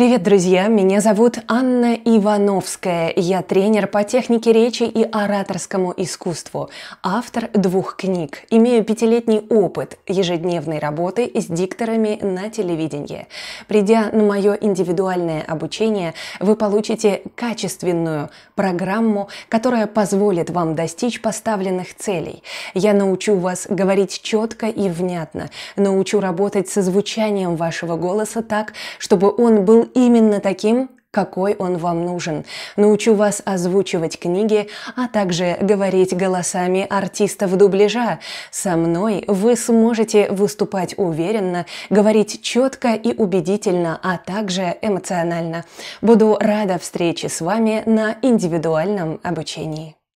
Привет, друзья! Меня зовут Анна Ивановская. Я тренер по технике речи и ораторскому искусству, автор двух книг. Имею пятилетний опыт ежедневной работы с дикторами на телевидении. Придя на мое индивидуальное обучение, вы получите качественную программу, которая позволит вам достичь поставленных целей. Я научу вас говорить четко и внятно, научу работать со звучанием вашего голоса так, чтобы он был именно таким, какой он вам нужен. Научу вас озвучивать книги, а также говорить голосами артистов дубляжа. Со мной вы сможете выступать уверенно, говорить четко и убедительно, а также эмоционально. Буду рада встрече с вами на индивидуальном обучении.